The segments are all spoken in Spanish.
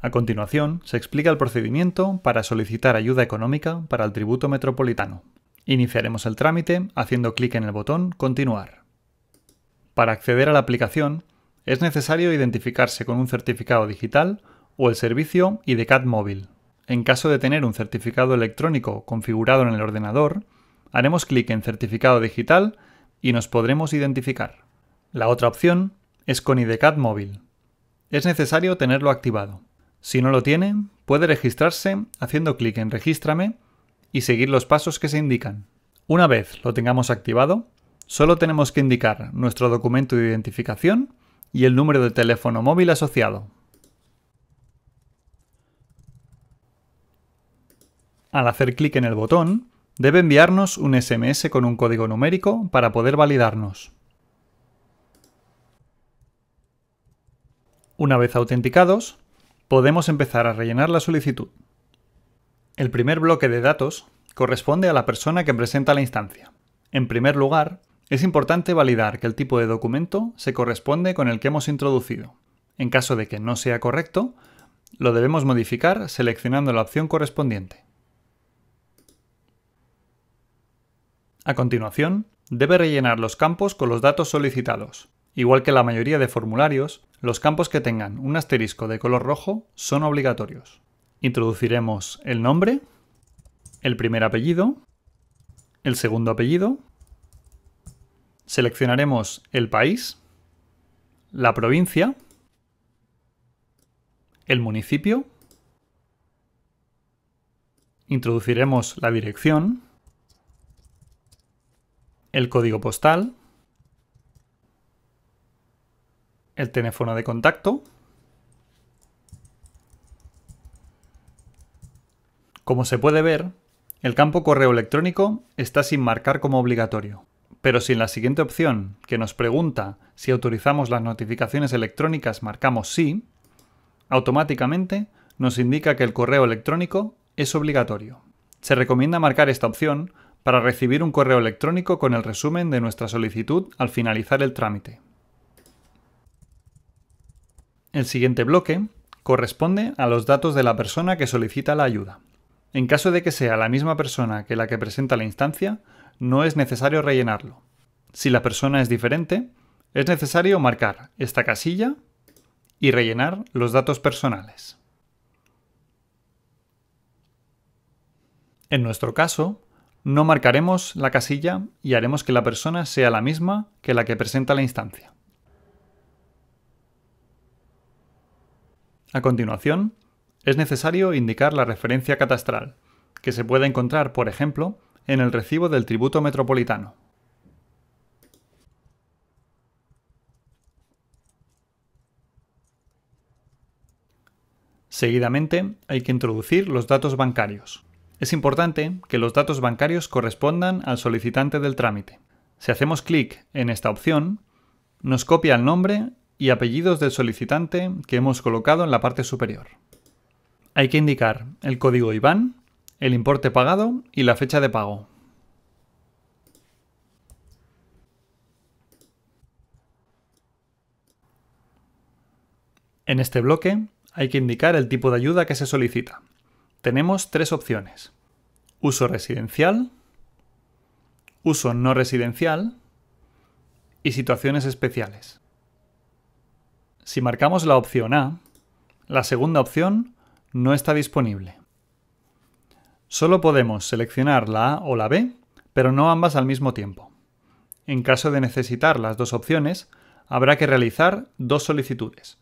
A continuación, se explica el procedimiento para solicitar ayuda económica para el tributo metropolitano. Iniciaremos el trámite haciendo clic en el botón Continuar. Para acceder a la aplicación, es necesario identificarse con un certificado digital o el servicio IDCAT móvil. En caso de tener un certificado electrónico configurado en el ordenador, haremos clic en Certificado digital y nos podremos identificar. La otra opción es con IDCAT móvil. Es necesario tenerlo activado. Si no lo tiene, puede registrarse haciendo clic en Regístrame y seguir los pasos que se indican. Una vez lo tengamos activado, solo tenemos que indicar nuestro documento de identificación y el número de teléfono móvil asociado. Al hacer clic en el botón, debe enviarnos un SMS con un código numérico para poder validarnos. Una vez autenticados, podemos empezar a rellenar la solicitud. El primer bloque de datos corresponde a la persona que presenta la instancia. En primer lugar, es importante validar que el tipo de documento se corresponde con el que hemos introducido. En caso de que no sea correcto, lo debemos modificar seleccionando la opción correspondiente. A continuación, debe rellenar los campos con los datos solicitados, Igual que la mayoría de formularios, los campos que tengan un asterisco de color rojo son obligatorios. Introduciremos el nombre, el primer apellido, el segundo apellido, seleccionaremos el país, la provincia, el municipio, introduciremos la dirección, el código postal, el teléfono de contacto. Como se puede ver, el campo correo electrónico está sin marcar como obligatorio. Pero si en la siguiente opción, que nos pregunta si autorizamos las notificaciones electrónicas, marcamos sí, automáticamente nos indica que el correo electrónico es obligatorio. Se recomienda marcar esta opción para recibir un correo electrónico con el resumen de nuestra solicitud al finalizar el trámite. El siguiente bloque corresponde a los datos de la persona que solicita la ayuda. En caso de que sea la misma persona que la que presenta la instancia, no es necesario rellenarlo. Si la persona es diferente, es necesario marcar esta casilla y rellenar los datos personales. En nuestro caso, no marcaremos la casilla y haremos que la persona sea la misma que la que presenta la instancia. A continuación, es necesario indicar la referencia catastral, que se puede encontrar, por ejemplo, en el recibo del tributo metropolitano. Seguidamente, hay que introducir los datos bancarios. Es importante que los datos bancarios correspondan al solicitante del trámite. Si hacemos clic en esta opción, nos copia el nombre y apellidos del solicitante que hemos colocado en la parte superior. Hay que indicar el código IBAN, el importe pagado y la fecha de pago. En este bloque hay que indicar el tipo de ayuda que se solicita. Tenemos tres opciones. Uso residencial, uso no residencial y situaciones especiales. Si marcamos la opción A, la segunda opción no está disponible. Solo podemos seleccionar la A o la B, pero no ambas al mismo tiempo. En caso de necesitar las dos opciones, habrá que realizar dos solicitudes,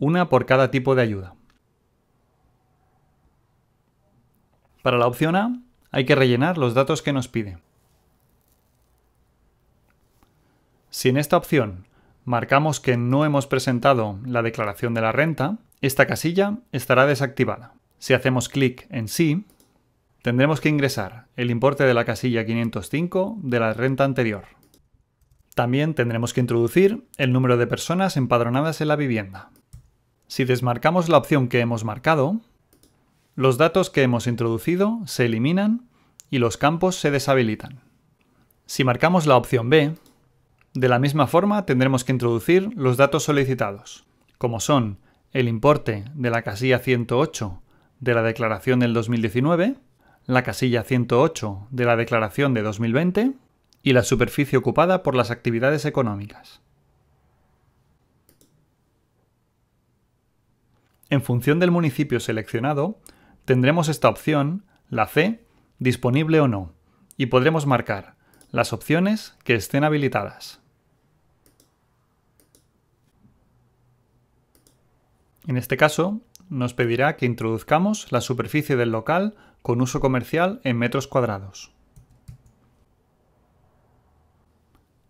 una por cada tipo de ayuda. Para la opción A, hay que rellenar los datos que nos pide. Si en esta opción marcamos que no hemos presentado la declaración de la renta, esta casilla estará desactivada. Si hacemos clic en Sí, tendremos que ingresar el importe de la casilla 505 de la renta anterior. También tendremos que introducir el número de personas empadronadas en la vivienda. Si desmarcamos la opción que hemos marcado, los datos que hemos introducido se eliminan y los campos se deshabilitan. Si marcamos la opción B, de la misma forma tendremos que introducir los datos solicitados, como son el importe de la casilla 108 de la declaración del 2019, la casilla 108 de la declaración de 2020 y la superficie ocupada por las actividades económicas. En función del municipio seleccionado, tendremos esta opción, la C, disponible o no, y podremos marcar las opciones que estén habilitadas. En este caso, nos pedirá que introduzcamos la superficie del local con uso comercial en metros cuadrados.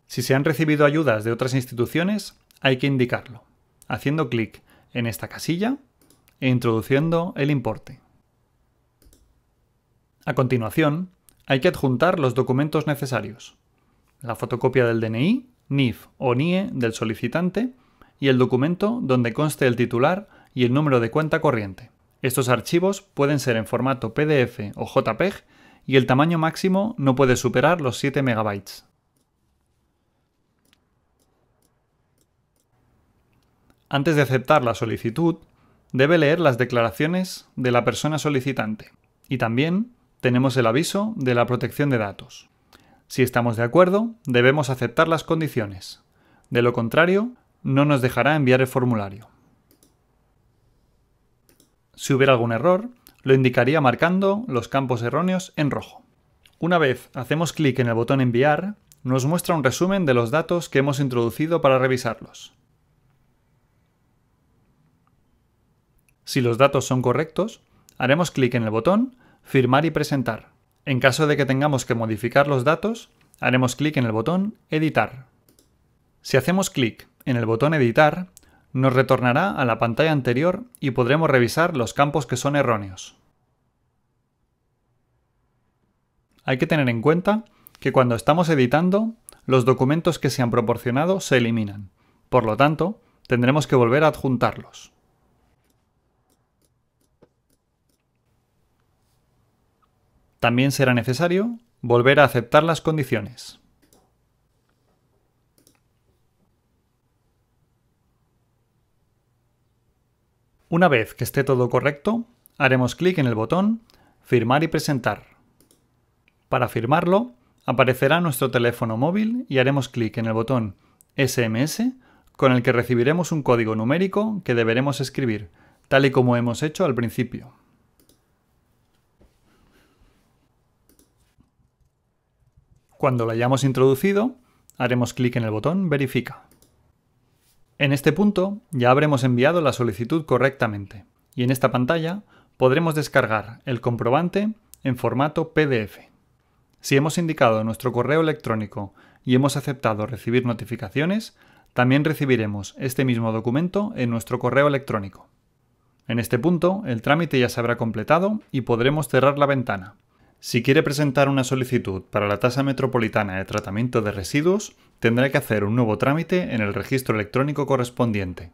Si se han recibido ayudas de otras instituciones, hay que indicarlo, haciendo clic en esta casilla e introduciendo el importe. A continuación, hay que adjuntar los documentos necesarios. La fotocopia del DNI, NIF o NIE del solicitante y el documento donde conste el titular y el número de cuenta corriente. Estos archivos pueden ser en formato PDF o JPEG y el tamaño máximo no puede superar los 7 MB. Antes de aceptar la solicitud, debe leer las declaraciones de la persona solicitante y también tenemos el aviso de la protección de datos. Si estamos de acuerdo, debemos aceptar las condiciones. De lo contrario, no nos dejará enviar el formulario. Si hubiera algún error, lo indicaría marcando los campos erróneos en rojo. Una vez hacemos clic en el botón Enviar, nos muestra un resumen de los datos que hemos introducido para revisarlos. Si los datos son correctos, haremos clic en el botón Firmar y presentar. En caso de que tengamos que modificar los datos, haremos clic en el botón Editar. Si hacemos clic en el botón Editar, nos retornará a la pantalla anterior y podremos revisar los campos que son erróneos. Hay que tener en cuenta que cuando estamos editando, los documentos que se han proporcionado se eliminan. Por lo tanto, tendremos que volver a adjuntarlos. También será necesario volver a aceptar las condiciones. Una vez que esté todo correcto, haremos clic en el botón Firmar y presentar. Para firmarlo, aparecerá nuestro teléfono móvil y haremos clic en el botón SMS con el que recibiremos un código numérico que deberemos escribir, tal y como hemos hecho al principio. Cuando lo hayamos introducido, haremos clic en el botón Verifica. En este punto ya habremos enviado la solicitud correctamente y en esta pantalla podremos descargar el comprobante en formato PDF. Si hemos indicado nuestro correo electrónico y hemos aceptado recibir notificaciones, también recibiremos este mismo documento en nuestro correo electrónico. En este punto, el trámite ya se habrá completado y podremos cerrar la ventana. Si quiere presentar una solicitud para la tasa metropolitana de tratamiento de residuos, tendrá que hacer un nuevo trámite en el registro electrónico correspondiente.